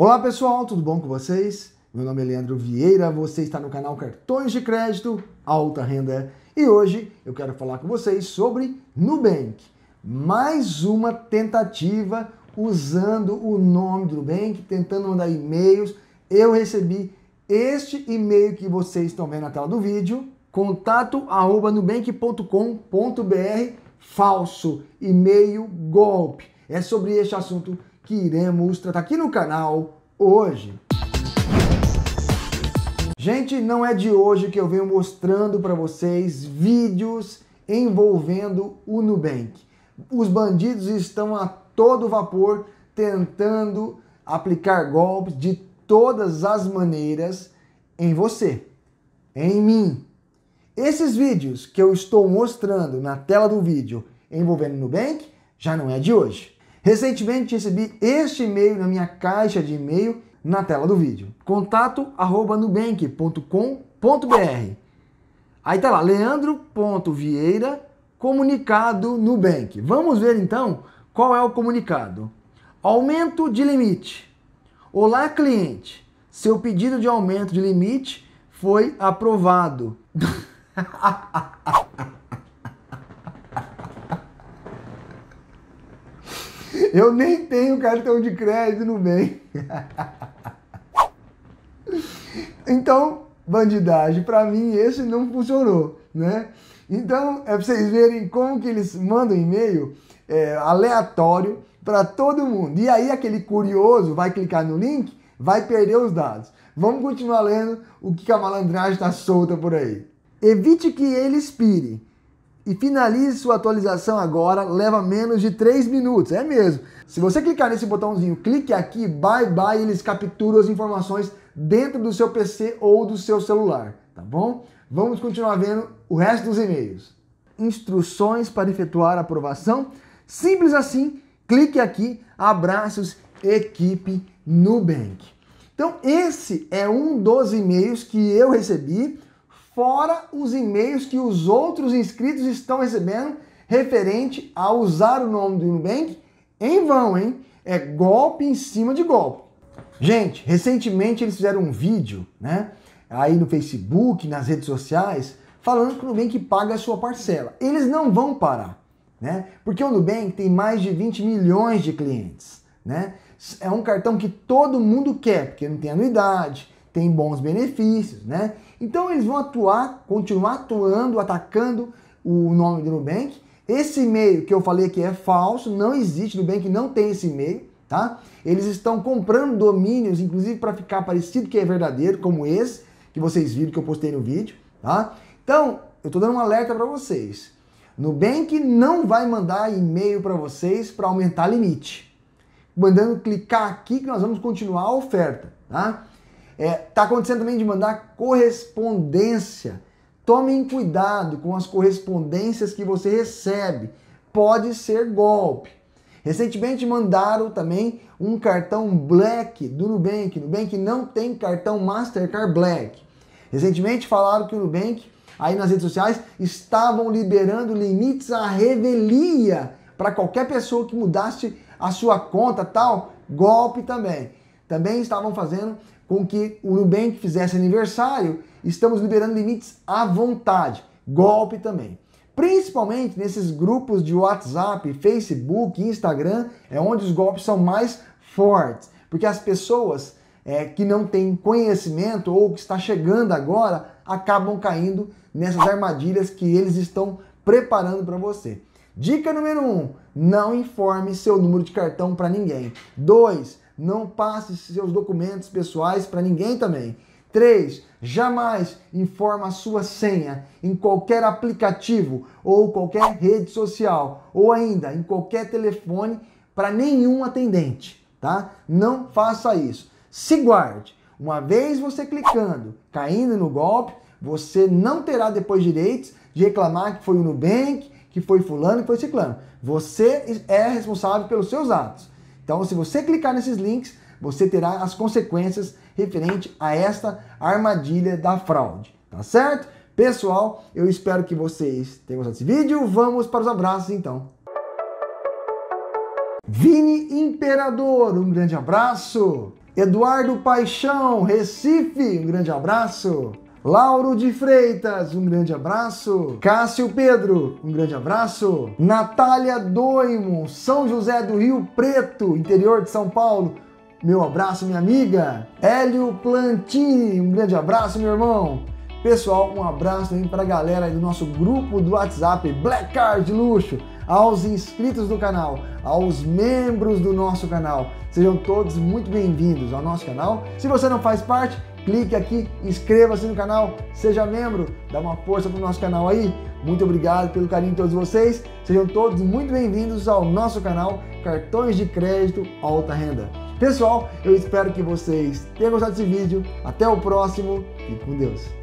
Olá pessoal, tudo bom com vocês? Meu nome é Leandro Vieira, você está no canal Cartões de Crédito Alta Renda e hoje eu quero falar com vocês sobre Nubank. Mais uma tentativa usando o nome do Nubank, tentando mandar e-mails. Eu recebi este e-mail que vocês estão vendo na tela do vídeo, contato@nubank.com.br, falso, e-mail golpe. É sobre este assunto que iremos tratar aqui no canal hoje. Gente, não é de hoje que eu venho mostrando para vocês vídeos envolvendo o Nubank. Os bandidos estão a todo vapor tentando aplicar golpes de todas as maneiras em você, em mim. Esses vídeos que eu estou mostrando na tela do vídeo envolvendo o Nubank já não é de hoje. Recentemente recebi este e-mail na minha caixa de e-mail na tela do vídeo. Contato arroba nubank.com.br Aí tá lá, leandro.vieira, comunicado Nubank. Vamos ver então qual é o comunicado. Aumento de limite. Olá, cliente. Seu pedido de aumento de limite foi aprovado. Eu nem tenho cartão de crédito no bem. Então, bandidagem, para mim esse não funcionou, né? Então, é para vocês verem como que eles mandam e-mail é, aleatório para todo mundo. E aí aquele curioso vai clicar no link, vai perder os dados. Vamos continuar lendo o que a malandragem está solta por aí. Evite que ele expire e finalize sua atualização agora, leva menos de 3 minutos, é mesmo. Se você clicar nesse botãozinho, clique aqui, bye bye, eles capturam as informações dentro do seu PC ou do seu celular, tá bom? Vamos continuar vendo o resto dos e-mails. Instruções para efetuar a aprovação, simples assim, clique aqui, abraços, equipe Nubank. Então esse é um dos e-mails que eu recebi fora os e-mails que os outros inscritos estão recebendo referente a usar o nome do Nubank em vão, hein? É golpe em cima de golpe. Gente, recentemente eles fizeram um vídeo, né? Aí no Facebook, nas redes sociais, falando que o Nubank paga a sua parcela. Eles não vão parar, né? Porque o Nubank tem mais de 20 milhões de clientes, né? É um cartão que todo mundo quer, porque não tem anuidade, tem bons benefícios, né? Então eles vão atuar, continuar atuando, atacando o nome do Nubank. Esse e-mail que eu falei que é falso, não existe, Nubank não tem esse e-mail, tá? Eles estão comprando domínios, inclusive para ficar parecido que é verdadeiro, como esse que vocês viram que eu postei no vídeo, tá? Então, eu tô dando um alerta para vocês. Nubank não vai mandar e-mail para vocês para aumentar limite. Mandando clicar aqui que nós vamos continuar a oferta, tá? É, tá acontecendo também de mandar correspondência. Tomem cuidado com as correspondências que você recebe. Pode ser golpe. Recentemente mandaram também um cartão Black do Nubank. Nubank não tem cartão Mastercard Black. Recentemente falaram que o Nubank, aí nas redes sociais, estavam liberando limites à revelia para qualquer pessoa que mudasse a sua conta tal. Golpe também. Também estavam fazendo com que o Nubank fizesse aniversário, estamos liberando limites à vontade. Golpe também. Principalmente nesses grupos de WhatsApp, Facebook, Instagram, é onde os golpes são mais fortes. Porque as pessoas é, que não têm conhecimento ou que está chegando agora acabam caindo nessas armadilhas que eles estão preparando para você. Dica número 1: um, não informe seu número de cartão para ninguém. 2 não passe seus documentos pessoais para ninguém também. 3. Jamais informa a sua senha em qualquer aplicativo ou qualquer rede social ou ainda em qualquer telefone para nenhum atendente, tá? Não faça isso. Se guarde. Uma vez você clicando, caindo no golpe, você não terá depois direitos de reclamar que foi o Nubank, que foi fulano, que foi ciclano. Você é responsável pelos seus atos. Então, se você clicar nesses links, você terá as consequências referente a esta armadilha da fraude, tá certo? Pessoal, eu espero que vocês tenham gostado desse vídeo. Vamos para os abraços então. Vini Imperador, um grande abraço. Eduardo Paixão, Recife, um grande abraço. Lauro de Freitas, um grande abraço. Cássio Pedro, um grande abraço. Natália Doimo, São José do Rio Preto, interior de São Paulo. Meu abraço, minha amiga. Hélio Plantini, um grande abraço, meu irmão. Pessoal, um abraço também para a galera do nosso grupo do WhatsApp Black Card Luxo, aos inscritos do canal, aos membros do nosso canal. Sejam todos muito bem-vindos ao nosso canal. Se você não faz parte, clique aqui, inscreva-se no canal, seja membro, dá uma força pro nosso canal aí. Muito obrigado pelo carinho de todos vocês. Sejam todos muito bem-vindos ao nosso canal Cartões de Crédito Alta Renda. Pessoal, eu espero que vocês tenham gostado desse vídeo. Até o próximo e com Deus.